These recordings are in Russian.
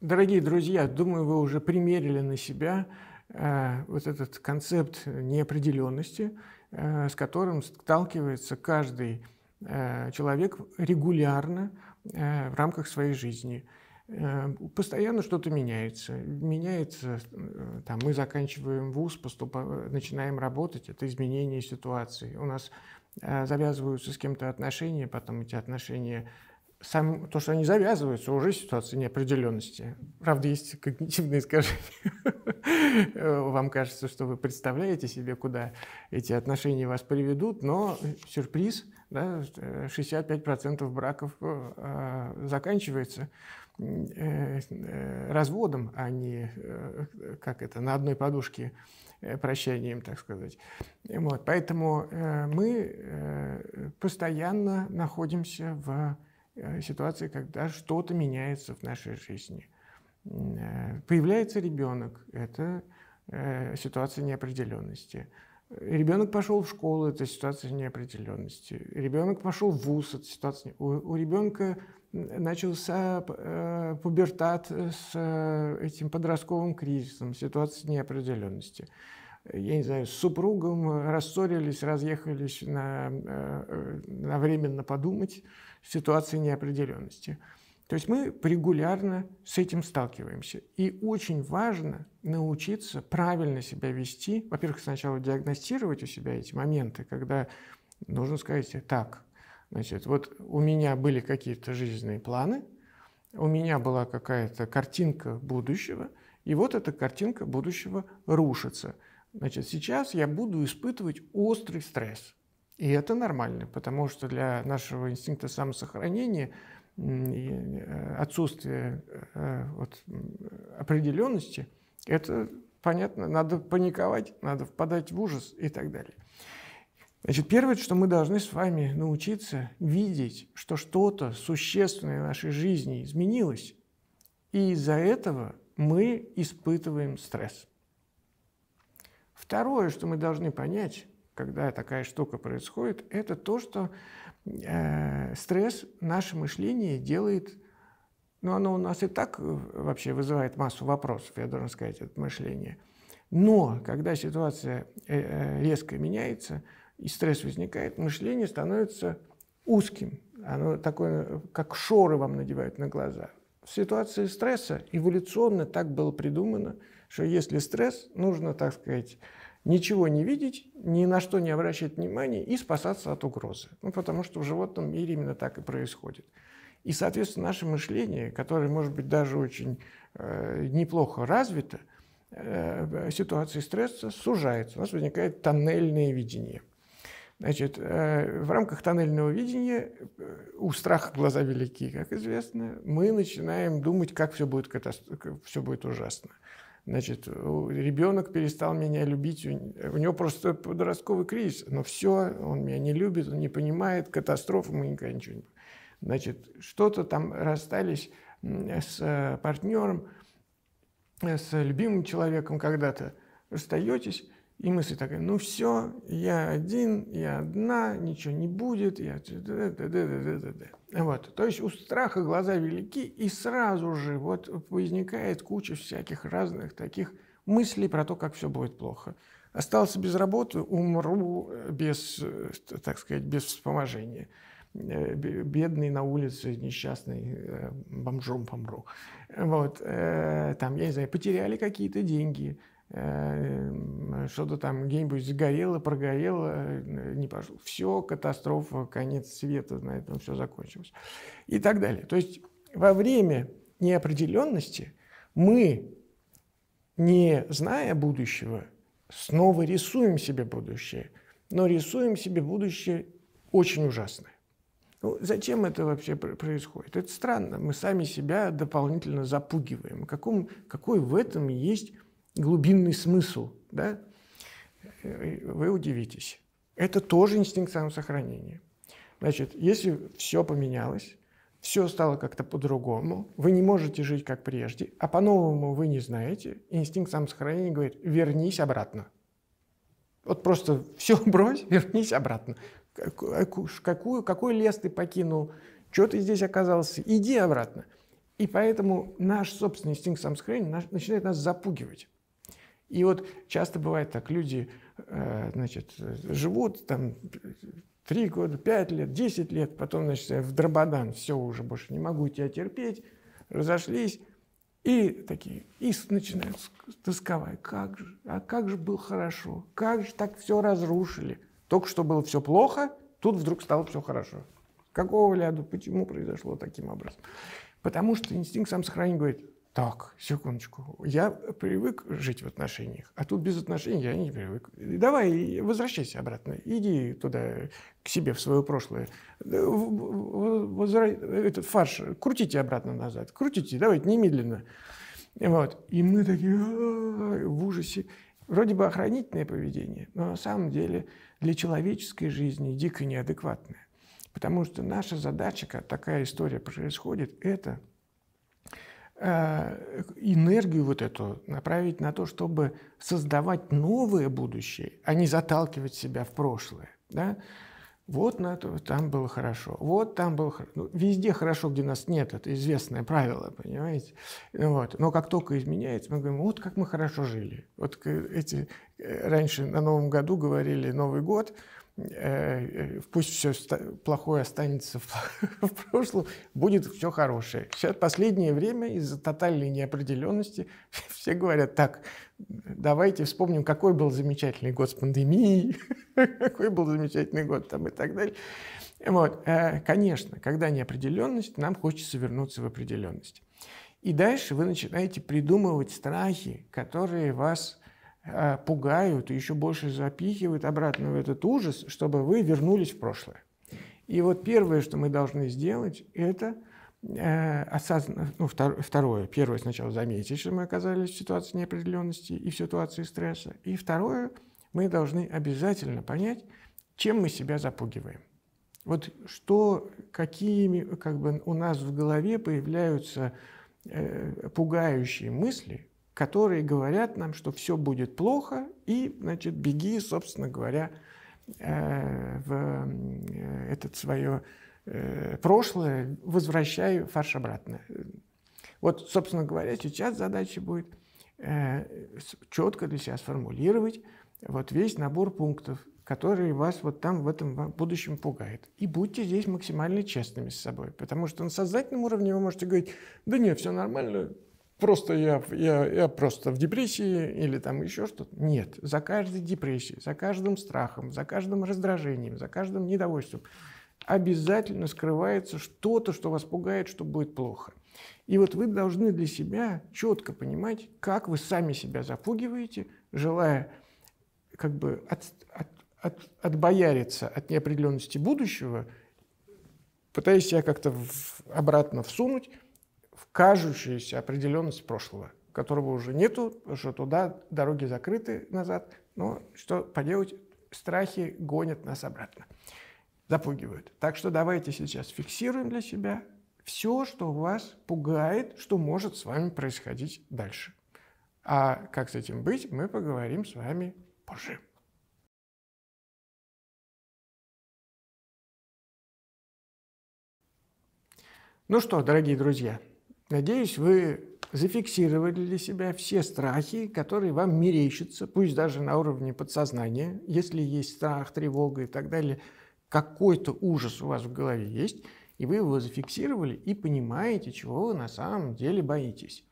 Дорогие друзья, думаю, вы уже примерили на себя э, вот этот концепт неопределенности, э, с которым сталкивается каждый э, человек регулярно в рамках своей жизни. Постоянно что-то меняется. Меняется, там, мы заканчиваем вуз, поступаем, начинаем работать, это изменение ситуации. У нас завязываются с кем-то отношения, потом эти отношения сам, то, что они завязываются, уже ситуация неопределенности. Правда, есть когнитивные искажения. Вам кажется, что вы представляете себе, куда эти отношения вас приведут, но сюрприз, да, 65% браков э, заканчивается э, разводом, а не, э, как это, на одной подушке прощанием, так сказать. Вот, поэтому мы постоянно находимся в Э, ситуации, когда что-то меняется в нашей жизни. Э, появляется ребенок, это э, ситуация неопределенности. Ребенок пошел в школу, это ситуация неопределенности. Ребенок пошел в вуз, это ситуация. У, у ребенка начался э, пубертат с э, этим подростковым кризисом, ситуация неопределенности я не знаю, с супругом э, рассорились, разъехались на, э, э, на временно подумать в ситуации неопределенности. То есть мы регулярно с этим сталкиваемся. И очень важно научиться правильно себя вести. Во-первых, сначала диагностировать у себя эти моменты, когда нужно сказать так, значит, вот у меня были какие-то жизненные планы, у меня была какая-то картинка будущего, и вот эта картинка будущего рушится – Значит, сейчас я буду испытывать острый стресс. И это нормально, потому что для нашего инстинкта самосохранения э, отсутствие э, вот, определенности, это понятно, надо паниковать, надо впадать в ужас и так далее. Значит, первое, что мы должны с вами научиться видеть, что что-то существенное в нашей жизни изменилось, и из-за этого мы испытываем стресс. Второе, что мы должны понять, когда такая штука происходит, это то, что э, стресс наше мышление делает, ну оно у нас и так э, вообще вызывает массу вопросов, я должен сказать, это мышление. Но когда ситуация э, э, резко меняется и стресс возникает, мышление становится узким, оно такое, как шоры вам надевают на глаза. В ситуации стресса эволюционно так было придумано – что если стресс, нужно, так сказать, ничего не видеть, ни на что не обращать внимания и спасаться от угрозы. Ну, потому что в животном мире именно так и происходит. И, соответственно, наше мышление, которое, может быть, даже очень э, неплохо развито, э, ситуации стресса сужается. У нас возникает тоннельное видение. Значит, э, в рамках тоннельного видения э, у страха глаза велики, как известно, мы начинаем думать, как все будет, катастро... все будет ужасно. Значит, ребенок перестал меня любить, у него просто подростковый кризис, но все, он меня не любит, он не понимает, катастрофа, мы никогда ничего не... Значит, что-то там расстались с э, партнером, э, с любимым человеком когда-то, расстаетесь, и мысль такая, ну все, я один, я одна, ничего не будет, я... Вот. То есть у страха глаза велики, и сразу же вот возникает куча всяких разных таких мыслей про то, как все будет плохо. Остался без работы, умру э, без, э, так сказать, без вспоможения э, бедный на улице, несчастный, бомжом помру. Вот, там, я не знаю, потеряли какие-то деньги, Э, эм, что-то там где-нибудь загорело, прогорело, э, не пошло. Все, катастрофа, конец света, на этом все закончилось. И так далее. То есть во время неопределенности мы, не зная будущего, снова рисуем себе будущее, но рисуем себе будущее очень ужасное. Ну, зачем это вообще происходит? Это странно. Мы сами себя дополнительно запугиваем. Каком, какой в этом есть глубинный смысл, да, вы удивитесь. Это тоже инстинкт самосохранения. Значит, если все поменялось, все стало как-то по-другому, вы не можете жить как прежде, а по-новому вы не знаете, инстинкт самосохранения говорит «вернись обратно». Вот просто все брось, вернись обратно. Какую, какой лес ты покинул, что ты здесь оказался, иди обратно. И поэтому наш собственный инстинкт самосохранения начинает нас запугивать. И вот часто бывает так, люди э, значит, живут там три года, пять лет, десять лет, потом, значит, в дрободан, все, уже больше не могу тебя терпеть, разошлись, и такие, и начинают тосковать, как же, а как же было хорошо, как же так все разрушили. Только что было все плохо, тут вдруг стало все хорошо. Какого ляду, почему произошло таким образом? Потому что инстинкт самосохранения говорит, так, секундочку, я привык жить в отношениях, а тут без отношений я не привык. Давай, возвращайся обратно, иди туда, к себе, в свое прошлое. Э, возра... Этот фарш, крутите обратно назад, крутите, давайте немедленно. Вот. И мы такие в ужасе. Вроде бы охранительное поведение, но на самом деле для человеческой жизни дико неадекватное. Потому что наша задача, когда такая история происходит, это – Э, энергию вот эту направить на то, чтобы создавать новое будущее, а не заталкивать себя в прошлое. Да? Вот на то, там было хорошо, вот там было хорошо. Ну, везде хорошо, где нас нет, это известное правило, понимаете? Вот. Но как только изменяется, мы говорим, вот как мы хорошо жили. Вот эти э, раньше на Новом году говорили Новый год – Э, э, пусть все плохое останется в прошлом, будет все хорошее. Сейчас последнее время из-за тотальной неопределенности все говорят так, давайте вспомним, какой был замечательный год с пандемией, какой был замечательный год там и так далее. Вот. Э, конечно, когда неопределенность, нам хочется вернуться в определенность. И дальше вы начинаете придумывать страхи, которые вас а, пугают и еще больше запихивают обратно в этот ужас, чтобы вы вернулись в прошлое. И вот первое, что мы должны сделать, это э, осознать, ну, второе, первое сначала заметить, что мы оказались в ситуации неопределенности и в ситуации стресса. И второе, мы должны обязательно понять, чем мы себя запугиваем. Вот что, какими как бы у нас в голове появляются э, пугающие мысли, которые говорят нам, что все будет плохо, и, значит, беги, собственно говоря, э, в э, это свое э, прошлое, возвращай фарш обратно. Вот, собственно говоря, сейчас задача будет четко для себя сформулировать вот весь набор пунктов, которые вас вот там в этом будущем пугает. И будьте здесь максимально честными с собой, потому что на сознательном уровне вы можете говорить, да нет, все нормально, просто я, я, я просто в депрессии или там еще что-то. Нет, за каждой депрессией, за каждым страхом, за каждым раздражением, за каждым недовольством обязательно скрывается что-то, что вас пугает, что будет плохо. И вот вы должны для себя четко понимать, как вы сами себя запугиваете, желая как бы от, от, от, отбояриться от неопределенности будущего, пытаясь себя как-то обратно всунуть, кажущаяся определенность прошлого, которого уже нету, что туда дороги закрыты назад, но что поделать, страхи гонят нас обратно, запугивают. Так что давайте сейчас фиксируем для себя все, что вас пугает, что может с вами происходить дальше. А как с этим быть, мы поговорим с вами позже. Ну что, дорогие друзья, Надеюсь, вы зафиксировали для себя все страхи, которые вам мерещатся, пусть даже на уровне подсознания, если есть страх, тревога и так далее, какой-то ужас у вас в голове есть, и вы его зафиксировали и понимаете, чего вы на самом деле боитесь.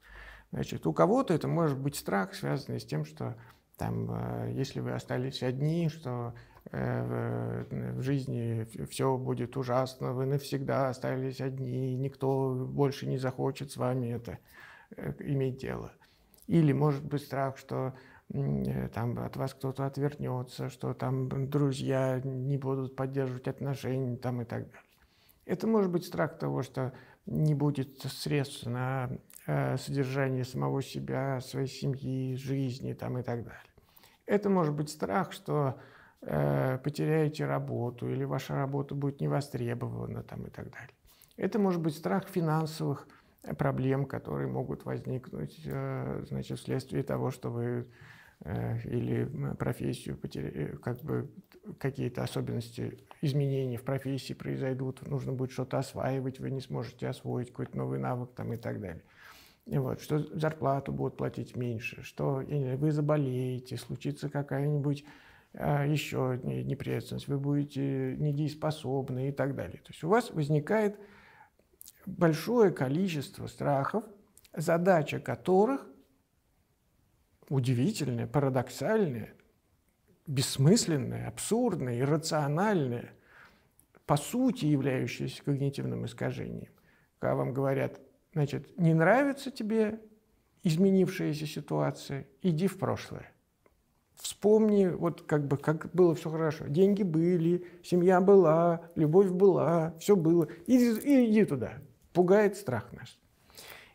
Значит, у кого-то это может быть страх, связанный с тем, что там, э, если вы остались одни, что Э, в жизни все будет ужасно, вы навсегда остались одни, никто больше не захочет с вами это э, иметь дело. Или может быть страх, что э, там от вас кто-то отвернется, что там друзья не будут поддерживать отношения там и так далее. Это может быть страх того, что не будет средств на содержание самого себя, своей семьи, жизни там и так далее. Это может быть страх, что Э, потеряете работу или ваша работа будет не востребована там, и так далее. Это может быть страх финансовых э, проблем, которые могут возникнуть э, значит, вследствие того, что вы или профессию потеря... как бы какие-то особенности, изменения в профессии произойдут, нужно будет что-то осваивать, вы не сможете освоить какой-то новый навык там, и так далее. И вот, что зарплату будут платить меньше, что вы заболеете, случится какая-нибудь а, еще неприятность, вы будете недееспособны и так далее. То есть у вас возникает большое количество страхов, задача которых удивительная, парадоксальная, бессмысленная, абсурдная, иррациональная, по сути являющаяся когнитивным искажением. Когда вам говорят, значит, не нравится тебе изменившаяся ситуация, иди в прошлое. Вспомни, вот как бы, как было все хорошо. Деньги были, семья была, любовь была, все было. Иди, иди туда. Пугает страх нас.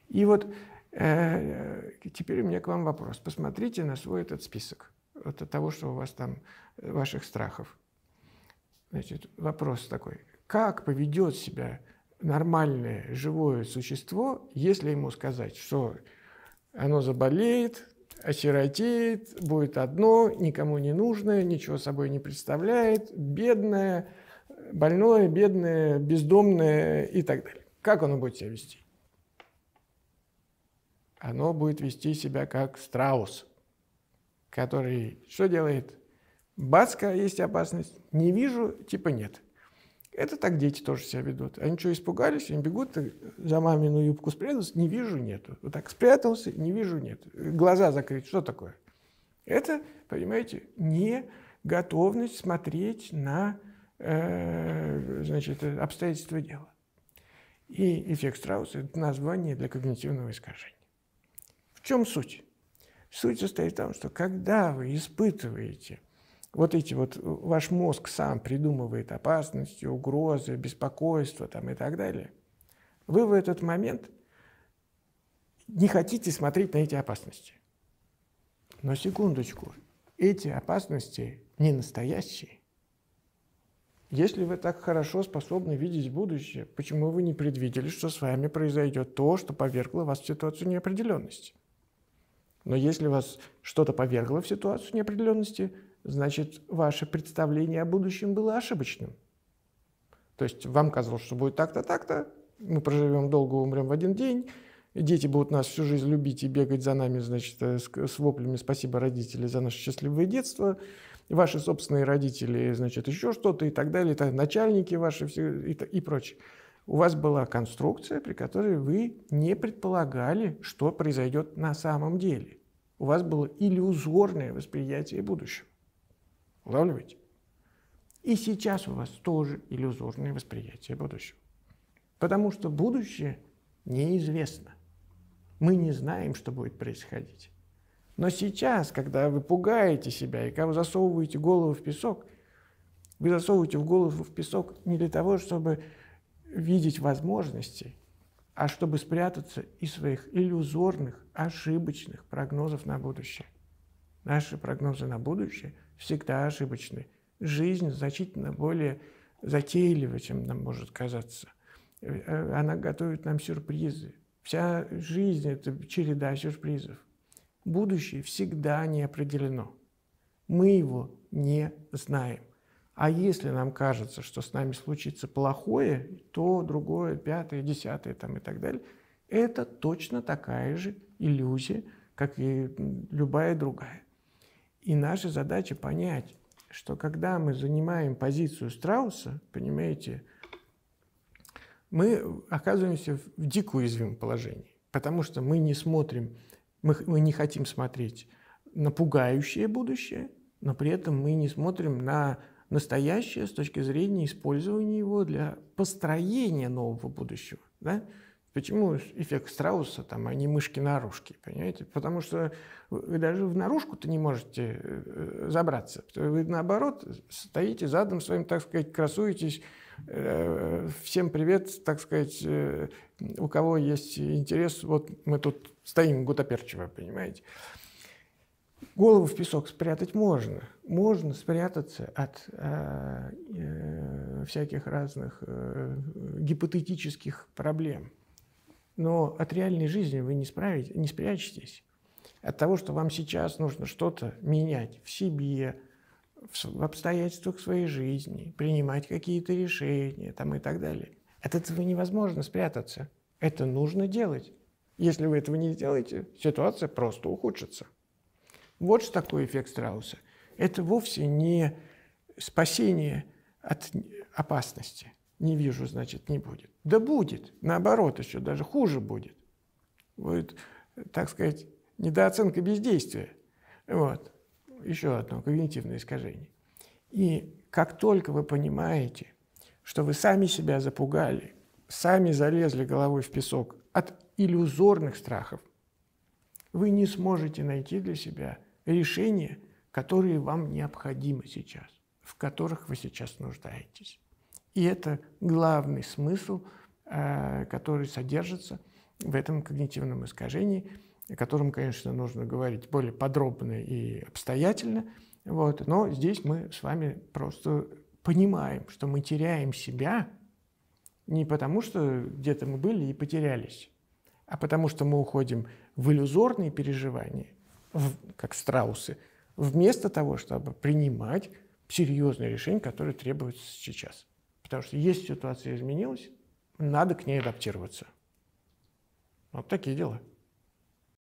И вот э, теперь у меня к вам вопрос. Посмотрите на свой этот список от того, что у вас там, э, ваших страхов. Значит, вопрос такой. Как поведет себя нормальное живое существо, если ему сказать, что оно заболеет, осиротеет, будет одно, никому не нужное, ничего собой не представляет, бедное, больное, бедное, бездомное и так далее. Как оно будет себя вести? Оно будет вести себя как страус, который что делает? Бацка, есть опасность, не вижу, типа нет – это так дети тоже себя ведут. Они что, испугались? Они бегут э, за мамину юбку спрятался, не вижу, нету. Вот так спрятался, не вижу, нет. Э, глаза закрыть, что такое? Это, понимаете, не готовность смотреть на э, значит, э, обстоятельства дела. И эффект Страуса – это название для когнитивного искажения. В чем суть? Суть состоит в том, что когда вы испытываете – вот эти вот, э, ваш мозг сам придумывает опасности, угрозы, беспокойство там и так далее, вы в этот момент не хотите смотреть на эти опасности. Но секундочку, эти опасности не настоящие. Если вы так хорошо способны видеть будущее, почему вы не предвидели, что с вами произойдет то, что повергло вас в ситуацию неопределенности? Но если вас что-то повергло в ситуацию неопределенности – значит, ваше представление о будущем было ошибочным. То есть вам казалось, что будет так-то, так-то, мы проживем долго, умрем в один день, дети будут нас всю жизнь любить и бегать за нами, значит, э, с воплями «спасибо, родители, за наше счастливое детство», ваши собственные родители, значит, еще что-то и так далее, и так, начальники ваши все, и, и прочее. У вас была конструкция, при которой вы не предполагали, что произойдет на самом деле. У вас было иллюзорное восприятие будущего. Улавливаете? И сейчас у вас тоже иллюзорное восприятие будущего. Потому что будущее неизвестно. Мы не знаем, что будет происходить. Но сейчас, когда вы пугаете себя и когда вы засовываете голову в песок, вы засовываете в голову в песок не для того, чтобы видеть возможности, а чтобы спрятаться из своих иллюзорных, ошибочных прогнозов на будущее. Наши прогнозы на будущее – всегда ошибочны. Жизнь значительно более затейлива, чем нам может казаться. Э, э, она готовит нам сюрпризы. Вся жизнь – это череда сюрпризов. Будущее всегда не определено. Мы его не знаем. А если нам кажется, что с нами случится плохое, то другое, пятое, десятое там и так далее, это точно такая же иллюзия, как и любая другая. И наша задача понять, что когда мы занимаем позицию страуса, понимаете, мы оказываемся в дико уязвимом положении, потому что мы не смотрим, мы, мы не хотим смотреть на пугающее будущее, но при этом мы не смотрим на настоящее с точки зрения использования его для построения нового будущего. Да? Почему эффект страуса, там, а не мышки наружки, понимаете? Потому что вы даже в наружку-то не можете э, забраться. Вы, наоборот, стоите задом своим, так сказать, красуетесь. Э, всем привет, так сказать, э, у кого есть интерес. Вот мы тут стоим гутоперчиво, понимаете? Голову в песок спрятать можно. Можно спрятаться от э, всяких разных э, гипотетических проблем – но от реальной жизни вы не, справите, не спрячетесь. От того, что вам сейчас нужно что-то менять в себе, в обстоятельствах своей жизни, принимать какие-то решения там, и так далее. От этого невозможно спрятаться. Это нужно делать. Если вы этого не сделаете, ситуация просто ухудшится. Вот что такое эффект страуса. Это вовсе не спасение от опасности – не вижу, значит, не будет. Да будет. Наоборот, еще даже хуже будет. Будет, так сказать, недооценка бездействия. Вот. Еще одно когнитивное искажение. И как только вы понимаете, что вы сами себя запугали, сами залезли головой в песок от иллюзорных страхов, вы не сможете найти для себя решения, которые вам необходимы сейчас, в которых вы сейчас нуждаетесь. И это главный смысл, э, который содержится в этом когнитивном искажении, о котором, конечно, нужно говорить более подробно и обстоятельно. Вот. Но здесь мы с вами просто понимаем, что мы теряем себя не потому, что где-то мы были и потерялись, а потому что мы уходим в иллюзорные переживания, в, как страусы, вместо того, чтобы принимать серьезные решения, которые требуются сейчас. Потому что есть ситуация изменилась, надо к ней адаптироваться. Вот такие дела.